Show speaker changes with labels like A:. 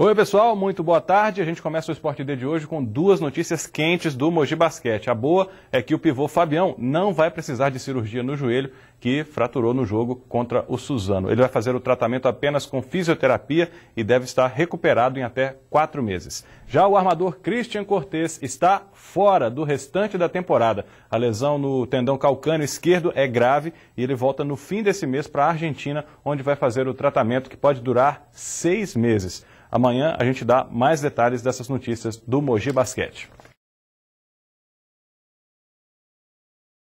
A: Oi, pessoal, muito boa tarde. A gente começa o Esporte D de hoje com duas notícias quentes do Mogi Basquete. A boa é que o pivô Fabião não vai precisar de cirurgia no joelho que fraturou no jogo contra o Suzano. Ele vai fazer o tratamento apenas com fisioterapia e deve estar recuperado em até quatro meses. Já o armador Christian Cortes está fora do restante da temporada. A lesão no tendão calcâneo esquerdo é grave e ele volta no fim desse mês para a Argentina, onde vai fazer o tratamento que pode durar seis meses. Amanhã a gente dá mais detalhes dessas notícias do Mogi Basquete.